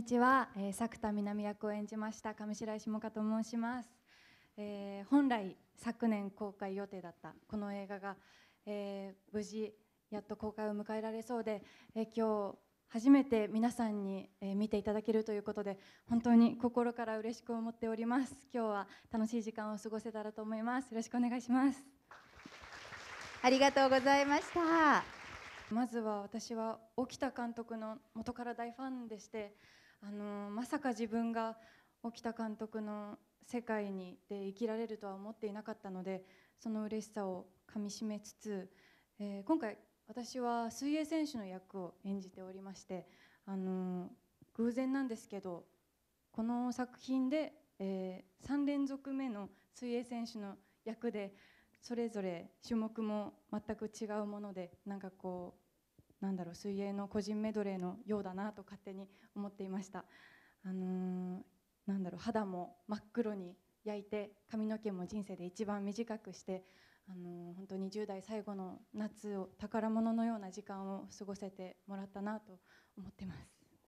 にちは、えー、作田南役を演じました上白石萌歌と申します、えー、本来昨年公開予定だったこの映画が、えー、無事やっと公開を迎えられそうで、えー、今日初めて皆さんに、えー、見ていただけるということで本当に心から嬉しく思っております今日は楽しい時間を過ごせたらと思いますよろしくお願いしますありがとうございましたまずは私は沖田監督の元から大ファンでしてあのまさか自分が沖田監督の世界にで生きられるとは思っていなかったのでその嬉しさをかみしめつつ、えー、今回私は水泳選手の役を演じておりまして、あの偶然なんですけどこの作品で、えー、3連続目の水泳選手の役でそれぞれ種目も全く違うものでなんかこうなんだろう水泳の個人メドレーのようだなと勝手に思っていました、あのー、なんだろう肌も真っ黒に焼いて髪の毛も人生で一番短くして、あのー、本当に10代最後の夏を宝物のような時間を過ごせてもらったなと思ってます。